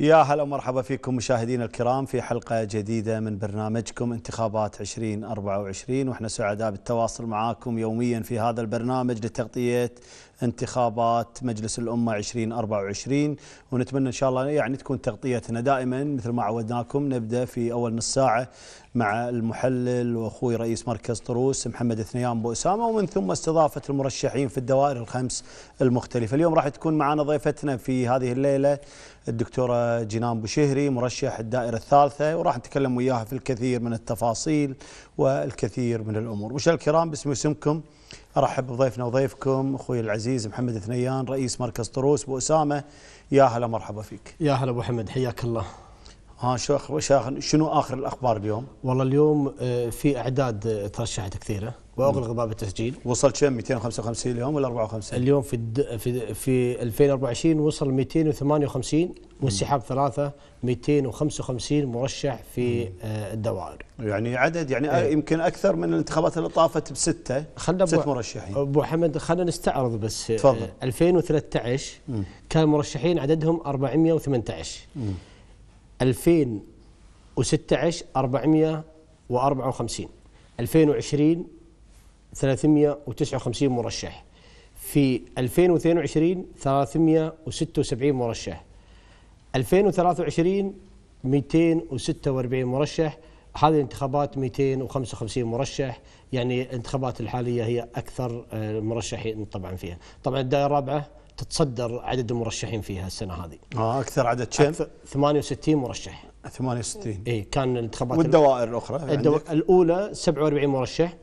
يا هلا ومرحبا فيكم مشاهدينا الكرام في حلقة جديدة من برنامجكم انتخابات 2024 واحنا سعداء بالتواصل معاكم يوميا في هذا البرنامج لتغطية انتخابات مجلس الأمة 2024 ونتمنى إن شاء الله يعني تكون تغطيتنا دائما مثل ما عودناكم نبدأ في أول نص ساعة مع المحلل وأخوي رئيس مركز طروس محمد اثنيان بو أسامة ومن ثم استضافة المرشحين في الدوائر الخمس المختلفة اليوم راح تكون معنا ضيفتنا في هذه الليلة الدكتورة جنان بوشهري مرشح الدائرة الثالثة وراح نتكلم وياها في الكثير من التفاصيل والكثير من الأمور مشاهدينا الكرام باسم اسمكم ارحب بضيفنا وضيفكم اخوي العزيز محمد ثنيان رئيس مركز طروس ابو اسامه يا هلا مرحبا فيك يا هلا ابو حمد حياك الله ها شو شنو اخر الاخبار اليوم؟ والله اليوم آه، في اعداد آه، ترشحت كثيره واغلق باب التسجيل وصل كم 255 اليوم ولا 54 اليوم في الد... في في 2024 وصل 258 وانسحاب ثلاثه 255 مرشح في آه، الدوائر يعني عدد يعني ايه. يمكن اكثر من الانتخابات اللي طافت بسته ست مرشحين ابو حمد خلينا نستعرض بس آه، تفضل 2013 مم. كان مرشحين عددهم 418 2016 454 2020 359 مرشح في 2022 376 مرشح 2023 246 مرشح هذه الانتخابات 255 مرشح يعني الانتخابات الحالية هي أكثر آه، مرشحين طبعا فيها طبعا الدائرة الرابعة تتصدر عدد المرشحين فيها السنة هذه آه أكثر عدد كم؟ 68 مرشح 68 اي كان الانتخابات والدوائر الأخرى يعني؟ الدو... الأولى 47 مرشح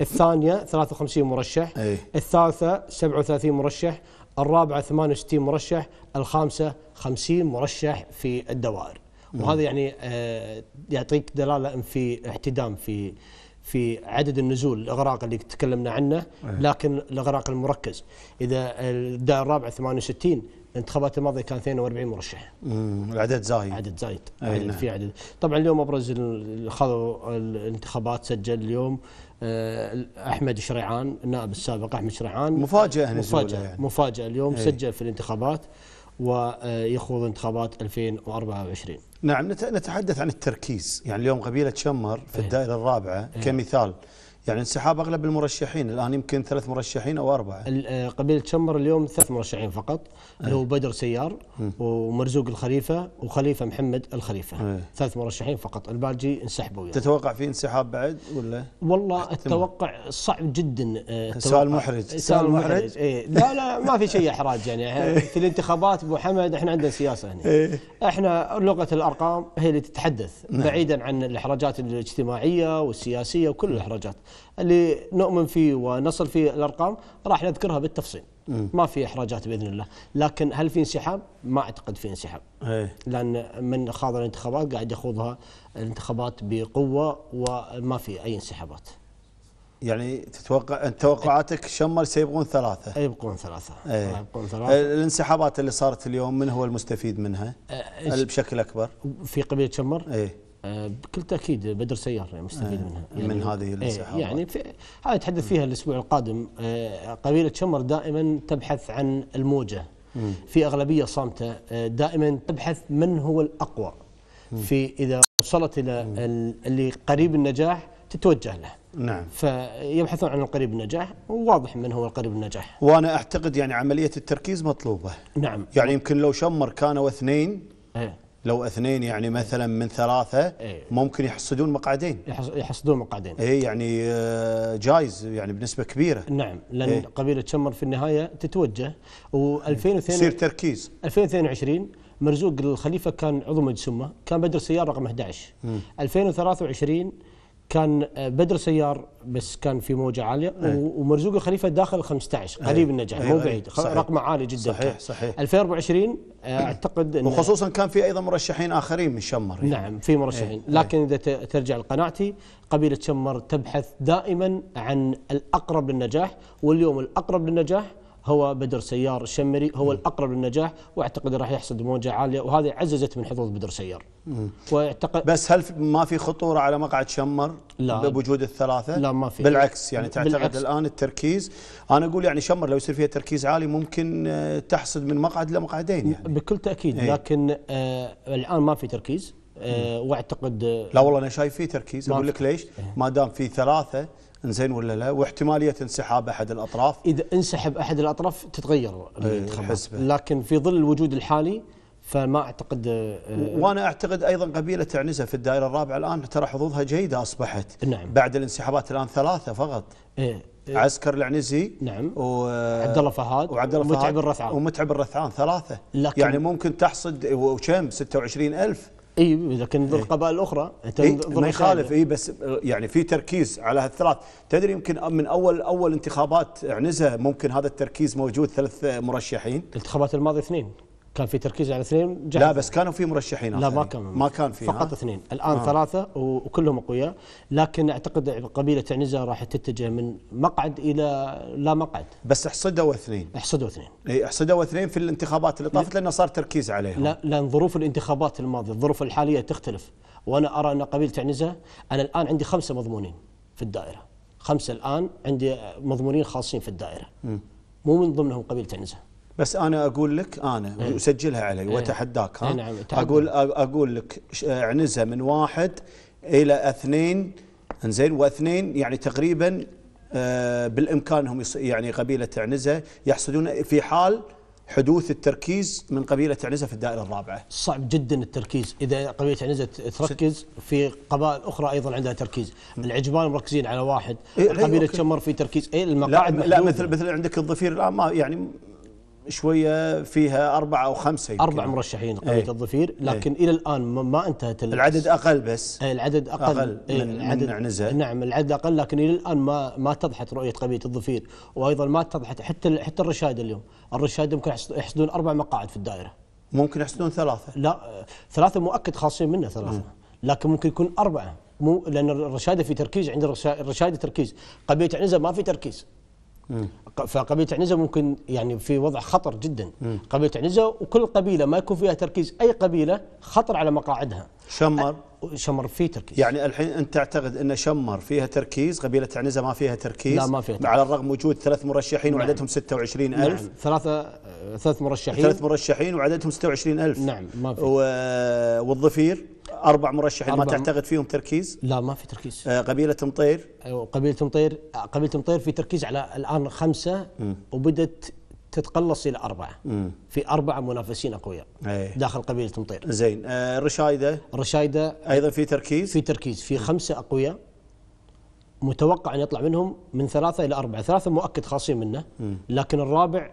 الثانية 53 مرشح أي. الثالثة 37 مرشح الرابعة 68 مرشح الخامسة 50 مرشح في الدوائر وهذا يعني آه، يعطيك دلالة أن في احتدام في في عدد النزول الاغراق اللي تكلمنا عنه لكن الاغراق المركز اذا الدائره الرابعه 68 الانتخابات الماضيه كان 42 مرشح. امم العدد زايد. عدد زايد. عدد نعم. في عدد. طبعا اليوم ابرز اللي خذوا الانتخابات سجل اليوم آه، احمد شريعان النائب السابق احمد شريعان مفاجاه مفاجاه يعني. مفاجاه اليوم هي. إيه. سجل في الانتخابات ويخوض انتخابات 2024 نعم نتحدث عن التركيز يعني اليوم قبيله شمر في إيه. الدائره الرابعه هي. إيه. كمثال يعني انسحاب اغلب المرشحين الان يمكن ثلاث مرشحين او اربعه آه، قبيله شمر اليوم ثلاث مرشحين فقط اللي هو إيه. بدر سيار ومرزوق الخليفه وخليفه محمد الخليفه أي. ثلاث مرشحين فقط الباقي انسحبوا يعني. تتوقع في انسحاب بعد ولا والله احتمال. التوقع صعب جدا آه، سؤال محرج سؤال محرج إيه. لا لا ما في شيء احراج يعني في الانتخابات ابو حمد احنا عندنا سياسه هنا إيه. احنا لغه الارقام هي اللي تتحدث نعم. بعيدا عن الاحراجات الاجتماعيه والسياسيه وكل الاحراجات اللي نؤمن فيه ونصل فيه الارقام راح نذكرها بالتفصيل ما في احراجات باذن الله لكن هل في انسحاب ما اعتقد في انسحاب أيه. لان من خاض الانتخابات قاعد يخوضها الانتخابات بقوه وما في اي انسحابات يعني تتوقع توقعاتك شمل سيبقون ثلاثة يبقون ثلاثة أيه. آه، يبقون ثلاثة الانسحابات اللي صارت اليوم من هو المستفيد منها آه، بشكل أكبر في قبيلة شمر أيه. آه، بكل تاكيد بدر سيار يعني، مستفيد آه، منها يعني من هذه إيه، الانسحابات يعني في هذا تحدث فيها الاسبوع القادم آه، قبيله شمر دائما تبحث عن الموجه في اغلبيه صامته دائما تبحث من هو الاقوى في اذا وصلت الى اللي قريب النجاح تتوجه له نعم فيبحثون عن القريب النجاح وواضح من هو القريب النجاح وانا اعتقد يعني عمليه التركيز مطلوبه نعم يعني يمكن لو شمر كانوا اثنين ايه لو اثنين يعني مثلا من ثلاثة إيه. ممكن يحصدون مقعدين يحصدون مقعدين اي يعني آه، جايز يعني بنسبة كبيرة نعم لأن إيه. قبيلة شمر في النهاية تتوجه و 2022 يصير تركيز 2022 مرزوق الخليفة كان عضو مجلس كان بدر سيار رقم 11 م. 2023 كان آه، بدر سيار بس كان في موجه عاليه أيه. ومرزوق الخليفه داخل 15 إيه. قريب أيه. النجاح أيه. مو إيه. بعيد أيه. رقم عالي جدا صحيح كان. صحيح 2024 آه، اعتقد انه وخصوصا كان في ايضا مرشحين اخرين من شمر يعني. نعم في مرشحين أيه. إيه. لكن اذا ترجع لقناعتي قبيله شمر تبحث دائما عن الاقرب للنجاح واليوم الاقرب للنجاح هو بدر سيار الشمري هو الاقرب للنجاح واعتقد راح يحصد موجه عاليه وهذه عززت من حظوظ بدر سيار واعتقد بس هل ما في خطوره على مقعد شمر لا بوجود الثلاثه لا ما في بالعكس يعني تعتقد بالعكس الان التركيز انا اقول يعني شمر لو يصير فيها تركيز عالي ممكن آه، تحصد من مقعد لمقعدين يعني بكل تاكيد هي. إيه. لكن آه الان ما في تركيز آه واعتقد آه، لا والله انا شايف في تركيز اقول لك ليش إيه. ما دام في ثلاثه زين ولا لا واحتماليه انسحاب احد الاطراف اذا انسحب احد الاطراف تتغير الحسبة. إيه، لكن في ظل الوجود الحالي فما اعتقد آه، وانا اعتقد ايضا قبيله عنزه في الدائره الرابعه الان ترى حظوظها جيده اصبحت نعم بعد الانسحابات الان ثلاثه فقط إيه, إيه. عسكر العنزي نعم وعبد الله فهد وعبد الله فهد ومتعب الرثعان ومتعب الرثعان ثلاثه لكن يعني ممكن تحصد وكم 26000 اي لكن إيه. ذو إيه. القبائل الاخرى إيه ما يخالف اي بس يعني في تركيز على هالثلاث تدري يمكن من اول اول انتخابات عنزه ممكن هذا التركيز موجود ثلاث مرشحين الانتخابات الماضيه اثنين كان في تركيز على اثنين جاهز. لا بس كانوا في مرشحين لا ما كان ما كان في فقط اثنين الان آه. ثلاثه وكلهم اقوياء لكن اعتقد قبيله عنزه راح تتجه من مقعد الى لا مقعد بس احصدوا اثنين احصدوا اثنين اي احصدوا اثنين في الانتخابات اللي طافت لانه صار تركيز عليهم لا لان ظروف الانتخابات الماضيه الظروف الحاليه تختلف وانا ارى ان قبيله عنزه انا الان عندي خمسه مضمونين في الدائره خمسه الان عندي مضمونين خاصين في الدائره م. مو من ضمنهم قبيله عنزه بس انا اقول لك انا إيه. وسجلها علي أيه. واتحداك ها أيه نعم. اقول اقول لك اعنزها من واحد الى اثنين انزين واثنين يعني تقريبا آه، بالامكان هم يعني قبيله عنزه يحصدون في حال حدوث التركيز من قبيلة عنزة في الدائرة الرابعة صعب جدا التركيز إذا قبيلة عنزة تركز في قبائل أخرى أيضا عندها تركيز العجبان مركزين على واحد إيه, إيه، قبيلة شمر في تركيز اي المقاعد لا, لا مثل مثل عندك الضفير الآن ما يعني شويه فيها أربعة او خمسه يمكن. اربع مرشحين قريه ايه الضفير إيه. لكن ايه الى الان ما انتهت العدد اقل بس ايه العدد اقل, أقل ايه من العدد من عنزة. نعم العدد اقل لكن الى الان ما ما اتضحت رؤيه قريه الضفير وايضا ما اتضحت حتى حتى الرشاده اليوم الرشاده ممكن يحصدون اربع مقاعد في الدائره ممكن يحصدون ثلاثه لا ثلاثه مؤكد خاصين منه ثلاثه مم. لكن ممكن يكون اربعه مو لان الرشاده في تركيز عند الرشاده تركيز قبيله عنزه ما في تركيز فقبيله عنزه ممكن يعني في وضع خطر جدا قبيله عنزه وكل قبيله ما يكون فيها تركيز اي قبيله خطر على مقاعدها شمر شمر فيه تركيز يعني الحين انت تعتقد ان شمر فيها تركيز قبيله عنزه ما فيها تركيز لا ما فيها تركيز. على الرغم وجود ثلاث مرشحين نعم. وعددهم 26000 نعم ثلاثه ثلاث مرشحين ثلاث مرشحين وعددهم 26000 نعم ما في و... والظفير اربع مرشحين أربع ما تعتقد فيهم تركيز؟ لا ما في تركيز آه قبيله مطير ايوه قبيله مطير قبيله مطير في تركيز على الان خمسه م. وبدت تتقلص الى اربعه مم. في اربعه منافسين اقوياء إيه. داخل قبيله مطير زين آه الرشايده ايضا في تركيز في تركيز في خمسه اقوياء متوقع ان يطلع منهم من ثلاثه الى اربعه، ثلاثه مؤكد خاصين منه مم. لكن الرابع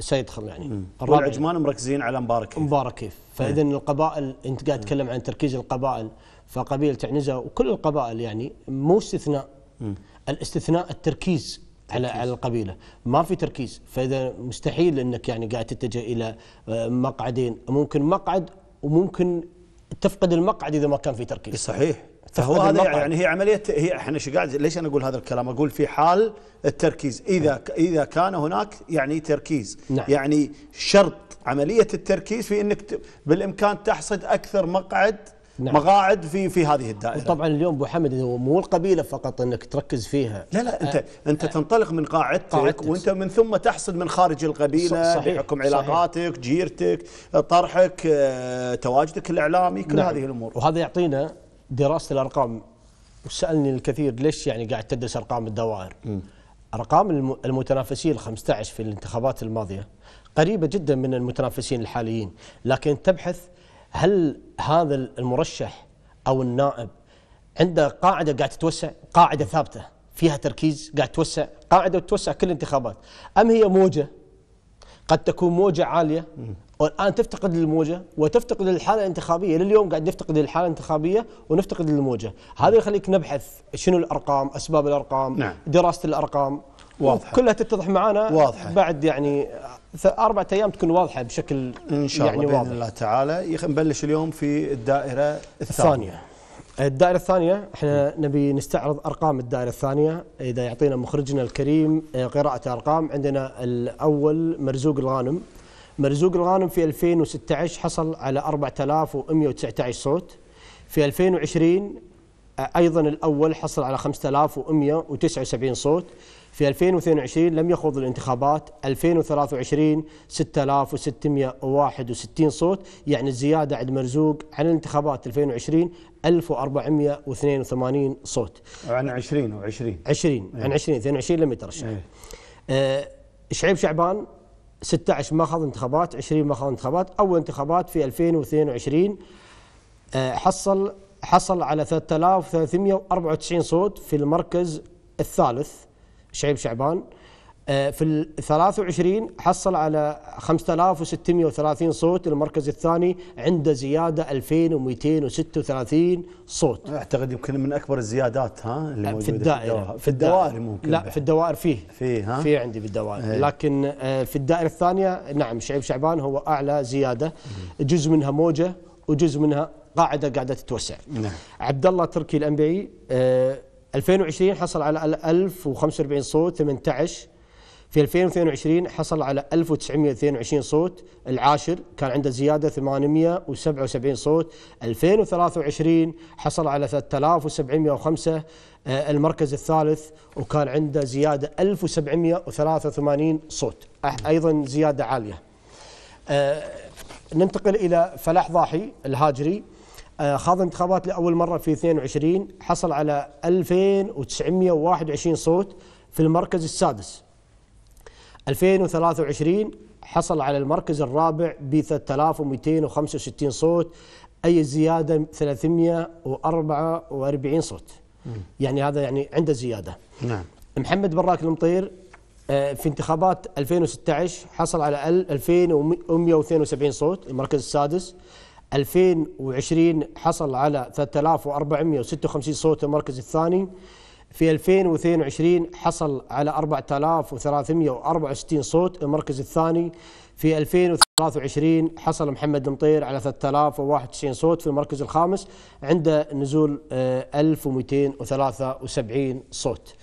سيدخل يعني الرابع والعجمان مركزين على مبارك كيف مبارك كيف فاذا إيه. القبائل انت قاعد تتكلم عن تركيز القبائل فقبيله عنزه وكل القبائل يعني مو استثناء مم. الاستثناء التركيز على على القبيله ما في تركيز فاذا مستحيل انك يعني قاعد تتجه الى آه، مقعدين ممكن مقعد وممكن تفقد المقعد اذا ما كان في تركيز صحيح فهو هذا يعني هي عمليه هي احنا ايش قاعد ليش انا اقول هذا الكلام اقول في حال التركيز اذا نعم. اذا كان هناك يعني تركيز نعم. يعني شرط عمليه التركيز في انك بالامكان تحصد اكثر مقعد نعم. مقاعد في في هذه الدائره وطبعا اليوم ابو حمد هو مو القبيله فقط انك تركز فيها لا لا انت أه انت أه تنطلق من قاعدتك, قاعدتك وانت من ثم تحصد من خارج القبيله صحيح بحكم علاقاتك صحيح جيرتك طرحك آه، تواجدك الاعلامي كل نعم هذه الامور وهذا يعطينا دراسه الارقام وسالني الكثير ليش يعني قاعد تدرس ارقام الدوائر ارقام المتنافسين ال 15 في الانتخابات الماضيه قريبه جدا من المتنافسين الحاليين لكن تبحث هل هذا المرشح او النائب عنده قاعده قاعد تتوسع قاعده ثابته فيها تركيز قاعد توسع قاعده تتوسع كل الانتخابات ام هي موجه قد تكون موجه عاليه والان تفتقد للموجه وتفتقد للحاله الانتخابيه لليوم قاعد نفتقد للحاله الانتخابيه ونفتقد للموجه هذا يخليك نبحث شنو الارقام اسباب الارقام نعم. دراسه الارقام واضحه كلها تتضح معنا واضحه بعد يعني اربع ايام تكون واضحه بشكل ان شاء يعني الله باذن الله تعالى نبلش اليوم في الدائره الثانيه الدائرة الثانية احنا نبي نستعرض ارقام الدائرة الثانية اذا يعطينا مخرجنا الكريم آه، قراءة ارقام عندنا الاول مرزوق الغانم مرزوق الغانم في 2016 حصل على 4119 صوت في 2020 آه، ايضا الاول حصل على 5179 صوت في 2022 لم يخوض الانتخابات 2023 6661 صوت يعني الزيادة عند مرزوق عن الانتخابات 2020 1482 صوت عن 20 و20 20 عن 20 22 لم يترشح إيه. آه، شعيب شعبان 16 ما خاض انتخابات 20 ما خاض انتخابات اول انتخابات في 2022 آه، حصل حصل على 3394 صوت في المركز الثالث شعيب شعبان آه، في ال 23 حصل على 5630 صوت المركز الثاني عنده زياده 2236 صوت اعتقد يمكن من اكبر الزيادات ها اللي آه، في الدائره في الدوائر ممكن لا في الدوائر فيه فيه ها فيه عندي بالدوائر ايه لكن آه، في الدائره الثانيه نعم شعيب شعبان هو اعلى زياده جزء منها موجه وجزء منها قاعده قاعده تتوسع نعم. عبد الله تركي الانبيعي 2020 حصل على 1045 صوت 18 في 2022 حصل على 1922 صوت العاشر كان عنده زيادة 877 صوت 2023 حصل على 3705 آه، المركز الثالث وكان عنده زيادة 1783 صوت أيضا زيادة عالية آه، ننتقل إلى فلاح ضاحي الهاجري آه، خاض انتخابات لأول مرة في 22 حصل على 2921 صوت في المركز السادس 2023 حصل على المركز الرابع ب 3265 صوت أي زيادة 344 صوت م. يعني هذا يعني عنده زيادة نعم. محمد براك المطير آه، في انتخابات 2016 حصل على 2172 صوت المركز السادس 2020 حصل على 3456 صوت المركز الثاني في 2022 حصل على 4364 صوت المركز الثاني في 2023 حصل محمد المطير على 3091 صوت في المركز الخامس عند نزول 1273 آه، صوت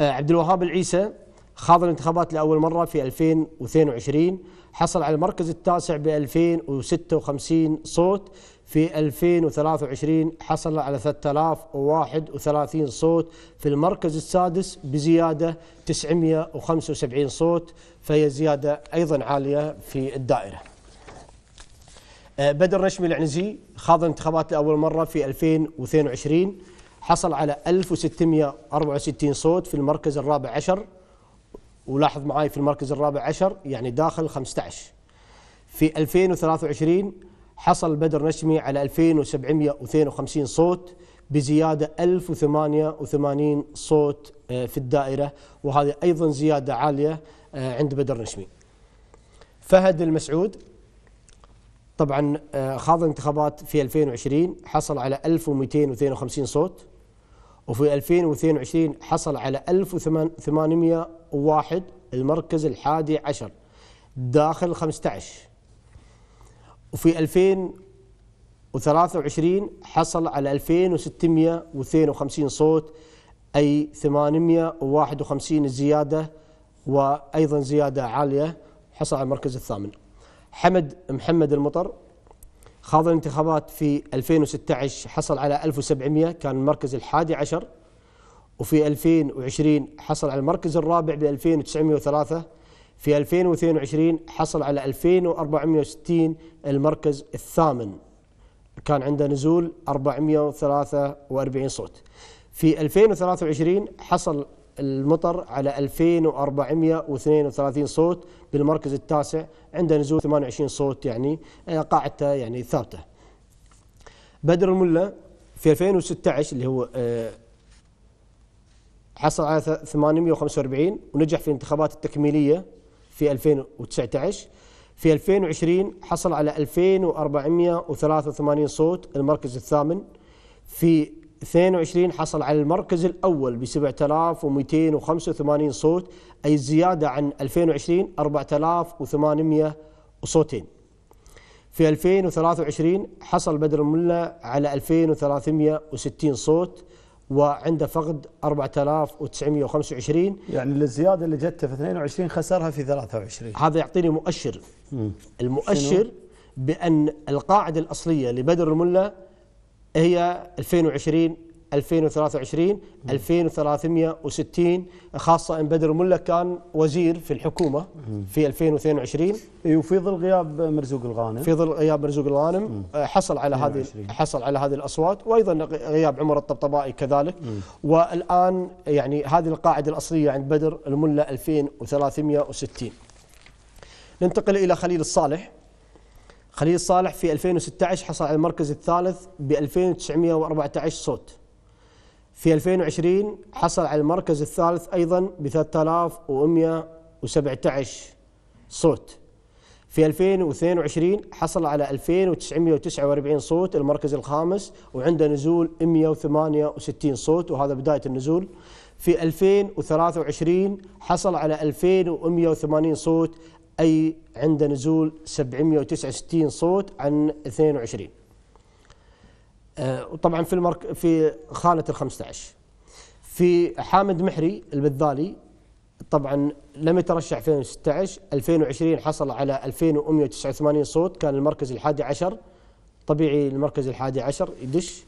آه، عبد الوهاب العيسى خاض الانتخابات لاول مره في 2022 حصل على المركز التاسع ب 2056 صوت في 2023 حصل على 3031 صوت في المركز السادس بزيادة 975 صوت فهي زيادة أيضا عالية في الدائرة أه، بدر رشمي العنزي خاض انتخابات لأول مرة في 2022 حصل على 1664 صوت في المركز الرابع عشر ولاحظ معي في المركز الرابع عشر يعني داخل 15 في 2023 حصل بدر نشمي على 2752 صوت بزيادة 1088 صوت آه، في الدائرة وهذه أيضا زيادة عالية آه، عند بدر نشمي فهد المسعود طبعا آه، خاض انتخابات في 2020 حصل على 1252 صوت وفي 2022 حصل على 1801 المركز الحادي عشر داخل 15 وفي 2023 حصل على 2652 صوت أي 851 زيادة وأيضا زيادة عالية حصل على المركز الثامن حمد محمد المطر خاض الانتخابات في 2016 حصل على 1700 كان المركز الحادي عشر وفي 2020 حصل على المركز الرابع ب 2903 في 2022 حصل على 2460 المركز الثامن كان عنده نزول 443 صوت في 2023 حصل المطر على 2432 صوت بالمركز التاسع عنده نزول 28 صوت يعني آه، قاعدته يعني ثابته. بدر الملا في 2016 اللي هو حصل على 845 ونجح في الانتخابات التكميليه في 2019 في 2020 حصل على 2483 صوت المركز الثامن في 22 حصل على المركز الأول ب 7285 صوت أي زيادة عن 2020 4800 صوتين في 2023 حصل بدر الملا على 2360 صوت وعنده فقد 4925 يعني الزياده اللي جت في 22 خسرها في 23 هذا يعطيني مؤشر المؤشر بان القاعده الاصليه لبدر الملا هي 2020 2023 2360 خاصه ان بدر ملا كان وزير في الحكومه في 2022 وفي ظل غياب مرزوق الغانم في ظل غياب مرزوق الغانم آه، حصل على هذه حصل على هذه الاصوات وايضا غياب عمر الطبطبائي كذلك والان يعني هذه القاعده الاصليه عند بدر الملا 2360 ننتقل الى خليل الصالح خليل صالح في 2016 حصل على المركز الثالث ب 2914 صوت في 2020 حصل على المركز الثالث أيضا ب 3117 صوت في 2022 حصل على 2949 صوت المركز الخامس وعنده نزول 168 صوت وهذا بداية النزول في 2023 حصل على 2180 صوت أي عند نزول 769 صوت عن 22 وطبعا آه، في المرك في خانة ال 15 في حامد محري البذالي طبعا لم يترشح 2016 2020 حصل على 2189 صوت كان المركز الحادي عشر طبيعي المركز الحادي عشر يدش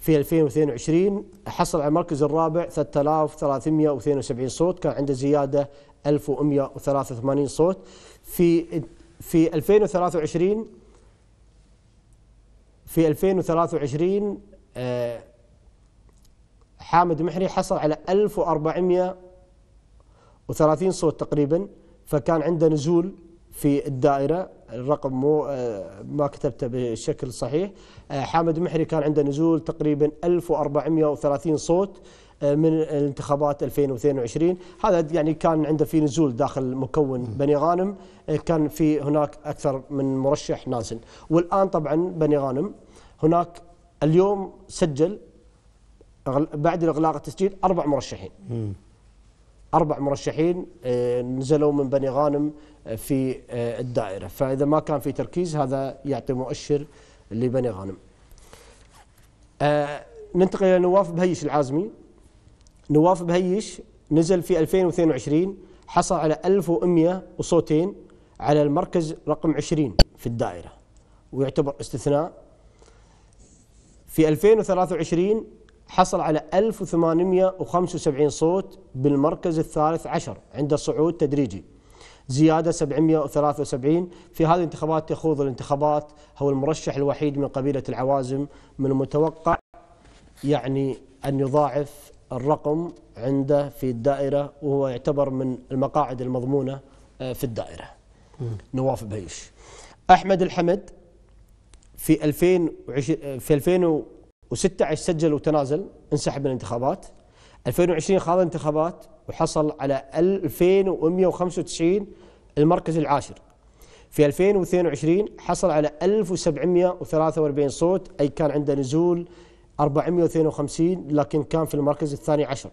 في 2022 حصل على المركز الرابع 3372 صوت كان عنده زيادة 1183 صوت في في 2023 في 2023 آه، حامد محري حصل على 1430 صوت تقريبا فكان عنده نزول في الدائرة الرقم مو آه، ما كتبته بالشكل الصحيح آه، حامد محري كان عنده نزول تقريبا 1430 صوت من الانتخابات 2022 هذا يعني كان عنده في نزول داخل مكون بني غانم إيه، كان في هناك اكثر من مرشح نازل والان طبعا بني غانم هناك اليوم سجل بعد اغلاق التسجيل اربع مرشحين اربع مرشحين إيه، نزلوا من بني غانم إيه، في الدائره فاذا ما كان في تركيز هذا يعطي مؤشر لبني غانم ننتقل الى نواف بهيش العازمي نواف بهيش نزل في 2022 حصل على 1100 وصوتين على المركز رقم 20 في الدائرة ويعتبر استثناء في 2023 حصل على 1875 صوت بالمركز الثالث عشر عند صعود تدريجي زيادة 773 في هذه الانتخابات يخوض الانتخابات هو المرشح الوحيد من قبيلة العوازم من المتوقع يعني أن يضاعف الرقم عنده في الدائرة وهو يعتبر من المقاعد المضمونة آه، في الدائرة نواف بهيش أحمد الحمد في 2000 آه، في 2016 سجل وتنازل انسحب من الانتخابات 2020 خاض انتخابات وحصل على 2195 المركز العاشر في 2022 حصل على 1743 صوت أي كان عنده نزول 452 لكن كان في المركز الثاني عشر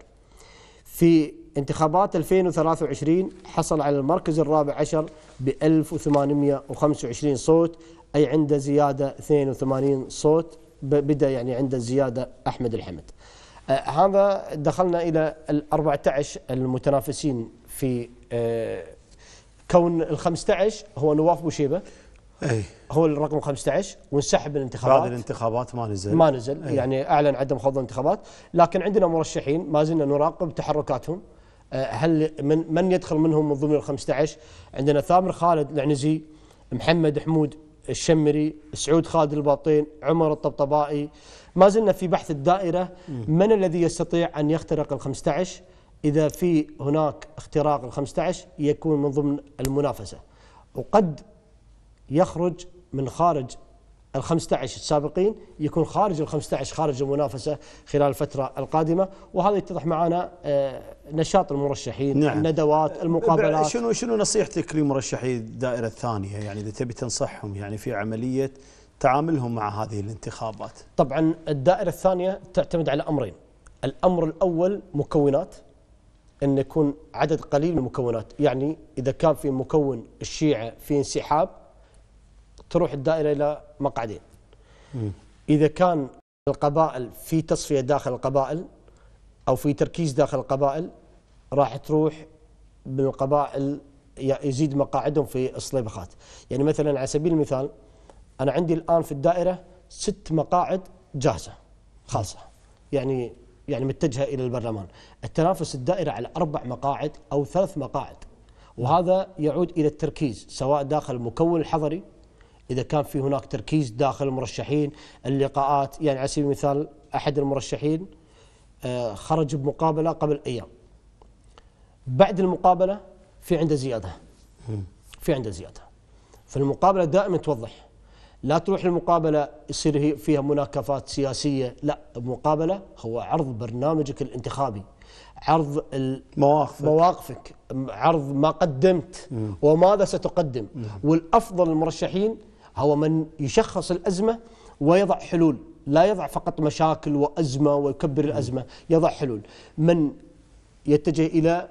في انتخابات 2023 حصل على المركز الرابع عشر ب 1825 صوت أي عنده زيادة 82 صوت بدأ يعني عنده زيادة أحمد الحمد آه هذا دخلنا إلى ال 14 المتنافسين في آه كون ال 15 هو نواف بوشيبة أي. هو الرقم 15 وانسحب من الانتخابات بعد الانتخابات ما نزل ما نزل أي. يعني اعلن عدم خوض الانتخابات لكن عندنا مرشحين ما زلنا نراقب تحركاتهم آه، هل من من يدخل منهم من ضمن ال 15 عندنا ثامر خالد العنزي محمد حمود الشمري سعود خالد الباطين عمر الطبطبائي ما زلنا في بحث الدائرة من الذي يستطيع أن يخترق ال 15 إذا في هناك اختراق ال 15 يكون من ضمن المنافسة وقد يخرج من خارج ال 15 السابقين يكون خارج ال 15 خارج المنافسه خلال الفتره القادمه وهذا يتضح معنا آه، نشاط المرشحين نعم. الندوات المقابلات شنو شنو نصيحتك لمرشحي الدائره الثانيه يعني اذا تبي تنصحهم يعني في عمليه تعاملهم مع هذه الانتخابات طبعا الدائره الثانيه تعتمد على امرين الامر الاول مكونات ان يكون عدد قليل من المكونات يعني اذا كان في مكون الشيعه في انسحاب تروح الدائرة إلى مقعدين إذا كان القبائل في تصفية داخل القبائل أو في تركيز داخل القبائل راح تروح بالقبائل يزيد مقاعدهم في الصليبخات يعني مثلا على سبيل المثال أنا عندي الآن في الدائرة ست مقاعد جاهزة خاصة يعني يعني متجهة إلى البرلمان التنافس الدائرة على أربع مقاعد أو ثلاث مقاعد وهذا يعود إلى التركيز سواء داخل المكون الحضري إذا كان في هناك تركيز داخل المرشحين اللقاءات يعني على سبيل المثال أحد المرشحين آه، خرج بمقابلة قبل أيام بعد المقابلة في عنده زيادة في عنده زيادة فالمقابلة دائما توضح لا تروح المقابلة يصير فيها مناكفات سياسية لا المقابلة هو عرض برنامجك الانتخابي عرض مواقفك, مواقفك عرض ما قدمت مم. وماذا ستقدم مم. والأفضل المرشحين هو من يشخص الأزمة ويضع حلول لا يضع فقط مشاكل وأزمة ويكبر الأزمة يضع حلول من يتجه إلى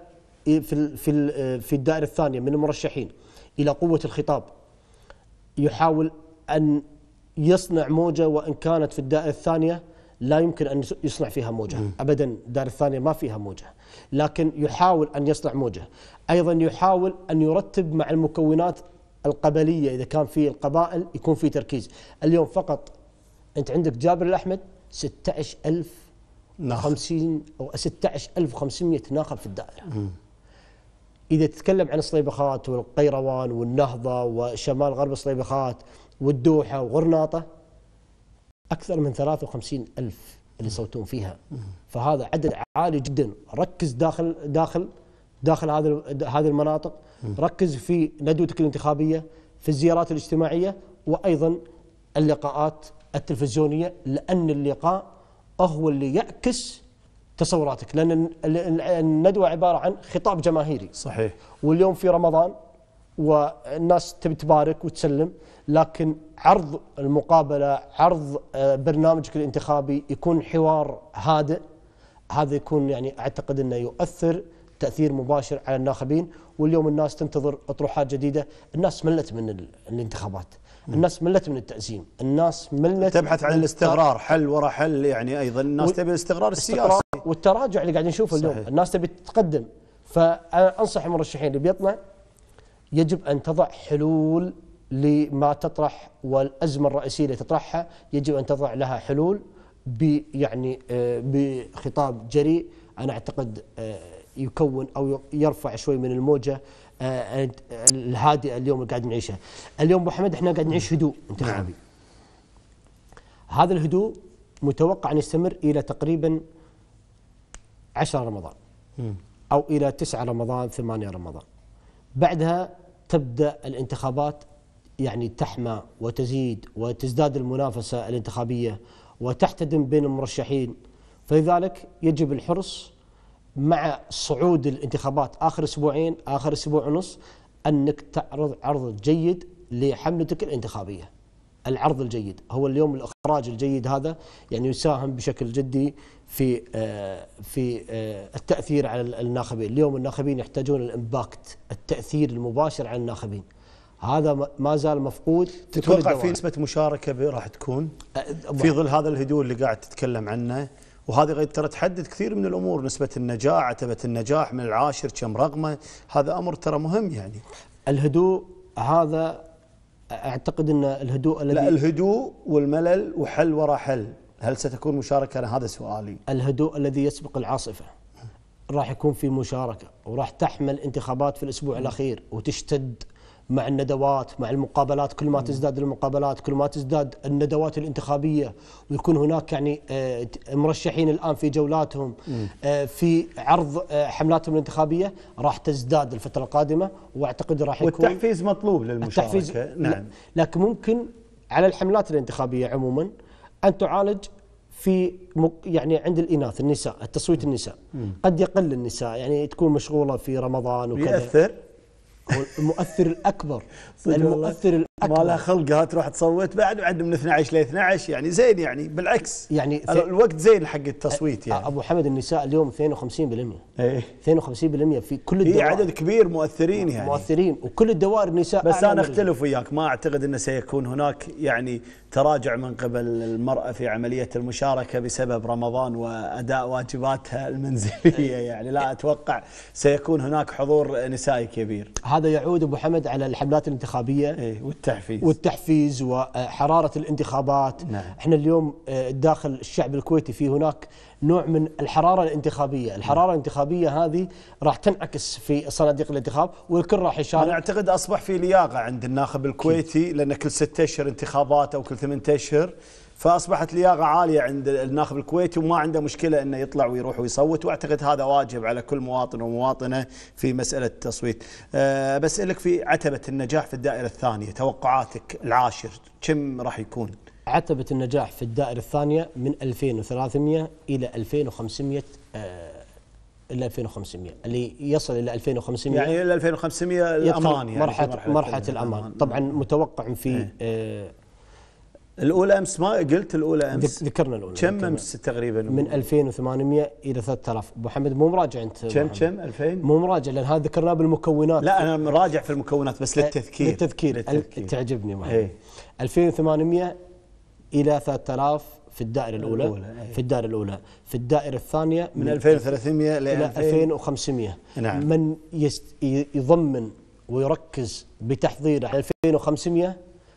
إيه، في في في الدائرة الثانية من المرشحين إلى قوة الخطاب يحاول أن يصنع موجة وإن كانت في الدائرة الثانية لا يمكن أن يصنع فيها موجة أبدا الدائرة الثانية ما فيها موجة لكن يحاول أن يصنع موجة أيضا يحاول أن يرتب مع المكونات القبليه اذا كان في القبائل يكون في تركيز اليوم فقط انت عندك جابر الاحمد 16000 50 او 16500 ناخب في الدائره اذا تتكلم عن الصليبخات والقيروان والنهضه وشمال غرب الصليبخات والدوحه وغرناطه اكثر من 53000 اللي يصوتون فيها فهذا عدد عالي جدا ركز داخل داخل داخل هذه هذه المناطق ركز في ندوتك الانتخابيه في الزيارات الاجتماعيه وايضا اللقاءات التلفزيونيه لان اللقاء هو اللي يعكس تصوراتك لان الندوه عباره عن خطاب جماهيري صحيح واليوم في رمضان والناس تبي تبارك وتسلم لكن عرض المقابله عرض آه، برنامجك الانتخابي يكون حوار هادئ هذا يكون يعني اعتقد انه يؤثر تاثير مباشر على الناخبين واليوم الناس تنتظر اطروحات جديده الناس ملت من الانتخابات الناس ملت من التأزيم الناس ملت تبحث عن الاستقرار حل ورا حل يعني أيضا الناس تبي الاستقرار السياسي والتراجع اللي قاعدين نشوفه اليوم الناس تبي تتقدم فأنا أنصح المرشحين اللي بيطلع يجب أن تضع حلول لما تطرح والأزمة الرئيسية اللي تطرحها يجب أن تضع لها حلول يعني آه، بخطاب جريء أنا أعتقد آه، يكون او يرفع شوي من الموجه آه، آه، الهادئه اليوم اللي قاعد نعيشها. اليوم ابو حمد احنا قاعد نعيش هدوء انتخابي. نعم. هذا الهدوء متوقع ان يستمر الى تقريبا 10 رمضان. او الى 9 رمضان 8 رمضان. بعدها تبدا الانتخابات يعني تحمى وتزيد وتزداد المنافسه الانتخابيه وتحتدم بين المرشحين فلذلك يجب الحرص مع صعود الانتخابات اخر اسبوعين اخر اسبوع ونص انك تعرض عرض جيد لحملتك الانتخابيه. العرض الجيد هو اليوم الاخراج الجيد هذا يعني يساهم بشكل جدي في آه، في آه، التاثير على الناخبين، اليوم الناخبين يحتاجون الامباكت، التاثير المباشر على الناخبين. هذا ما زال مفقود تتوقع في نسبه مشاركه راح تكون أه، في ظل هذا الهدوء اللي قاعد تتكلم عنه وهذه ترى تحدد كثير من الامور نسبه النجاح عتبه النجاح من العاشر كم رقمه هذا امر ترى مهم يعني الهدوء هذا اعتقد ان الهدوء الذي لا الهدوء والملل وحل وراء حل هل ستكون مشاركه انا هذا سؤالي الهدوء الذي يسبق العاصفه راح يكون في مشاركه وراح تحمل انتخابات في الاسبوع الاخير وتشتد مع الندوات مع المقابلات كل ما تزداد المقابلات كل ما تزداد الندوات الانتخابية ويكون هناك يعني آه، مرشحين الآن في جولاتهم آه، في عرض آه، حملاتهم الانتخابية راح تزداد الفترة القادمة وأعتقد راح يكون والتحفيز مطلوب للمشاركة التحفيز نعم لكن ممكن على الحملات الانتخابية عموما أن تعالج في يعني عند الاناث النساء التصويت النساء قد يقل النساء يعني تكون مشغوله في رمضان وكذا ياثر هو المؤثر الاكبر المؤثر الاكبر ما لها خلقها تروح تصوت بعد وعد من 12 ل 12 يعني زين يعني بالعكس يعني الوقت زين حق التصويت يعني ابو حمد النساء اليوم 52% ايه 52% في كل الدوائر في عدد كبير مؤثرين يعني مؤثرين وكل الدوائر النساء بس انا اختلف وياك ما اعتقد انه سيكون هناك يعني تراجع من قبل المرأة في عملية المشاركة بسبب رمضان وأداء واجباتها المنزلية يعني لا أتوقع سيكون هناك حضور نسائي كبير هذا يعود أبو حمد على الحملات الانتخابية والتحفيز والتحفيز وحرارة الانتخابات نعم. احنا اليوم آه، داخل الشعب الكويتي في هناك نوع من الحراره الانتخابيه، الحراره الانتخابيه هذه راح تنعكس في صناديق الانتخاب والكل راح يشارك انا اعتقد اصبح في لياقه عند الناخب الكويتي لان كل ستة اشهر انتخابات او كل ثمان اشهر فاصبحت لياقه عاليه عند الناخب الكويتي وما عنده مشكله انه يطلع ويروح ويصوت واعتقد هذا واجب على كل مواطن ومواطنه في مساله التصويت. أه، بسالك في عتبه النجاح في الدائره الثانيه توقعاتك العاشر كم راح يكون؟ عتبة النجاح في الدائرة الثانية من 2300 إلى 2500 آه، إلى 2500 اللي يصل إلى 2500 يعني إلى 2500 الأمان يعني مرحلة مرحلة الأمان طبعا متوقع في إيه. آه، الأولى أمس ما قلت الأولى أمس ذكرنا الأولى كم أمس تقريبا من 2800 إلى 3000 أبو محمد مو مراجع أنت كم كم 2000 مو مراجع لأن هذا ذكرناه بالمكونات لا أنا مراجع في المكونات بس آه، للتذكير للتذكير, للتذكير. تعجبني محمد 2800 إيه. الى 3000 في الدائرة الأولى, الأولى في الدائرة الأولى في الدائرة الثانية من, من 2300 الى 2500 نعم من يضمن ويركز بتحضيره 2500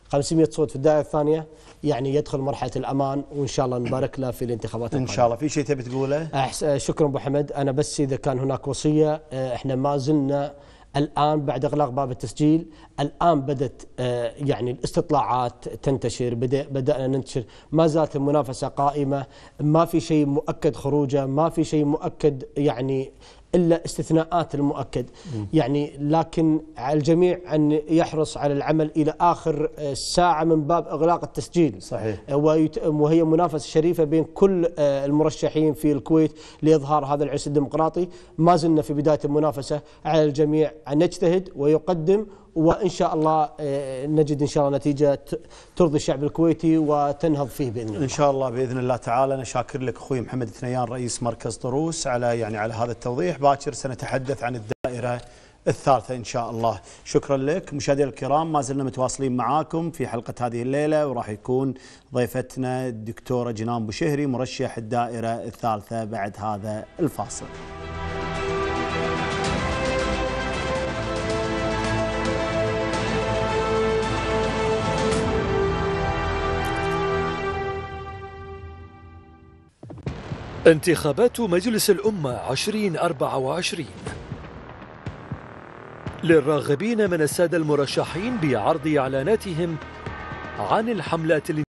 500 صوت في الدائرة الثانية يعني يدخل مرحلة الأمان وإن شاء الله نبارك له في الانتخابات إن شاء الله في شيء تبي تقوله؟ شكرا أبو حمد أنا بس إذا كان هناك وصية إحنا ما زلنا الآن بعد إغلاق باب التسجيل الآن بدأت آه، يعني الاستطلاعات تنتشر بدأ بدأنا ننتشر ما زالت المنافسة قائمة ما في شيء مؤكد خروجه ما في شيء مؤكد يعني الا استثناءات المؤكد م. يعني لكن على الجميع ان يحرص على العمل الى اخر آه، ساعه من باب اغلاق التسجيل صحيح آه، وهي منافسه شريفه بين كل آه، المرشحين في الكويت لاظهار هذا العرس الديمقراطي ما زلنا في بدايه المنافسه على الجميع ان يجتهد ويقدم وان شاء الله آه، نجد ان شاء الله نتيجه ترضي الشعب الكويتي وتنهض فيه باذن الله. ان شاء الله باذن الله تعالى انا شاكر لك اخوي محمد ثنيان رئيس مركز طروس على يعني على هذا التوضيح باكر سنتحدث عن الدائره الثالثة إن شاء الله شكرا لك مشاهدينا الكرام ما زلنا متواصلين معاكم في حلقة هذه الليلة وراح يكون ضيفتنا الدكتورة جنان بوشهري مرشح الدائرة الثالثة بعد هذا الفاصل انتخابات مجلس الأمة 2024 للراغبين من السادة المرشحين بعرض إعلاناتهم عن الحملات